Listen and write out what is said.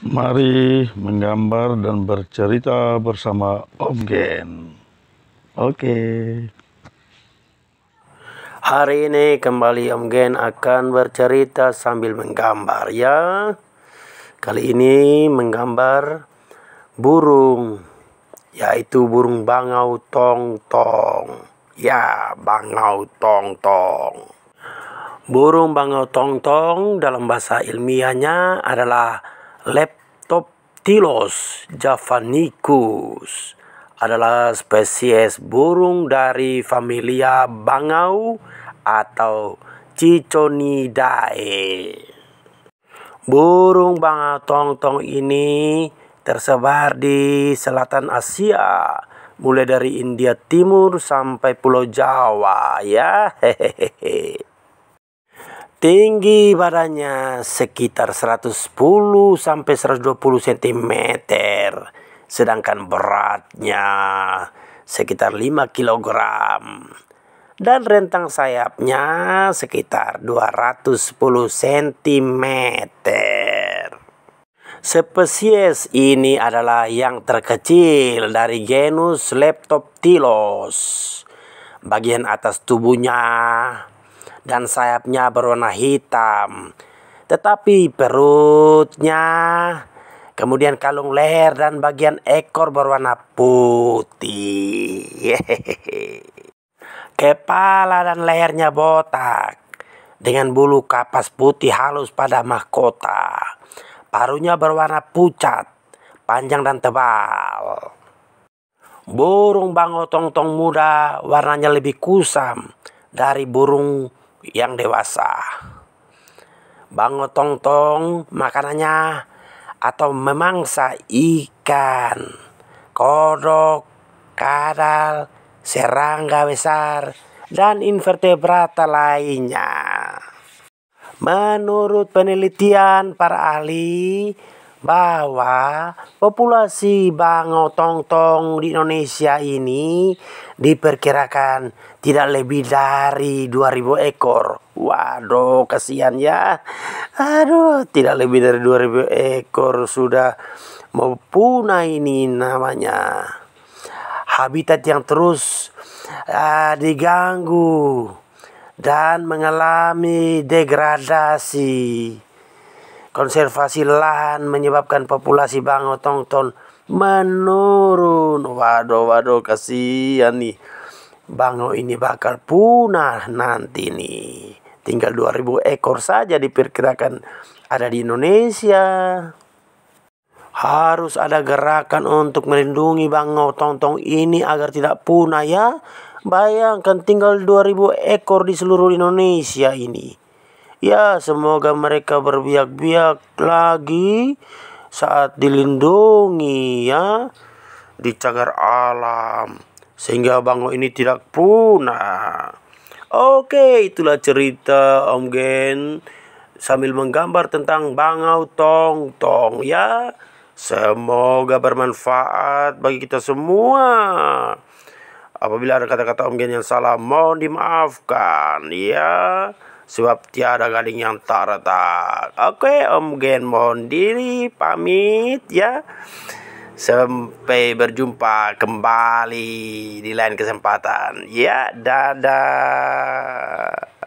Mari menggambar dan bercerita bersama Om Gen. Oke. Hari ini kembali Om Gen akan bercerita sambil menggambar ya. Kali ini menggambar burung yaitu burung bangau tong-tong. Ya, bangau tong-tong. Burung bangau tong-tong dalam bahasa ilmiahnya adalah Laptop tilos javanicus adalah spesies burung dari familia bangau atau Ciconidae. Burung bangau tongtong ini tersebar di selatan Asia, mulai dari India Timur sampai Pulau Jawa ya. Hehehe. Tinggi badannya sekitar 110 sampai 120 cm. Sedangkan beratnya sekitar 5 kg. Dan rentang sayapnya sekitar 210 cm. Spesies ini adalah yang terkecil dari genus Leptoptilos. Bagian atas tubuhnya dan sayapnya berwarna hitam. Tetapi perutnya, kemudian kalung leher dan bagian ekor berwarna putih. Kepala dan lehernya botak dengan bulu kapas putih halus pada mahkota. Parunya berwarna pucat, panjang dan tebal. Burung bangotong-tong muda warnanya lebih kusam dari burung yang dewasa. Bango tong-tong makanannya atau memangsa ikan, kodok, kadal, serangga besar, dan invertebrata lainnya. Menurut penelitian para ahli, bahwa populasi bangau tongtong di Indonesia ini diperkirakan tidak lebih dari 2000 ekor. Waduh, kasihan ya. Aduh, tidak lebih dari 2000 ekor sudah mau punah ini namanya habitat yang terus uh, diganggu dan mengalami degradasi. Konservasi lahan menyebabkan populasi bangau tongton menurun. Waduh, waduh, kasihan nih. Bangau ini bakal punah nanti nih. Tinggal 2000 ekor saja diperkirakan ada di Indonesia. Harus ada gerakan untuk melindungi bangau tongtong ini agar tidak punah ya. Bayangkan tinggal 2000 ekor di seluruh Indonesia ini. Ya, semoga mereka berbiak-biak lagi saat dilindungi ya di cagar alam sehingga bangau ini tidak punah. Oke, itulah cerita Om Gen sambil menggambar tentang bangau tong-tong ya. Semoga bermanfaat bagi kita semua. Apabila ada kata-kata Om Gen yang salah, mohon dimaafkan ya sebab tiada gading yang tak retak. Oke, Om Gen mohon diri pamit ya. Sampai berjumpa kembali di lain kesempatan. Ya, dadah.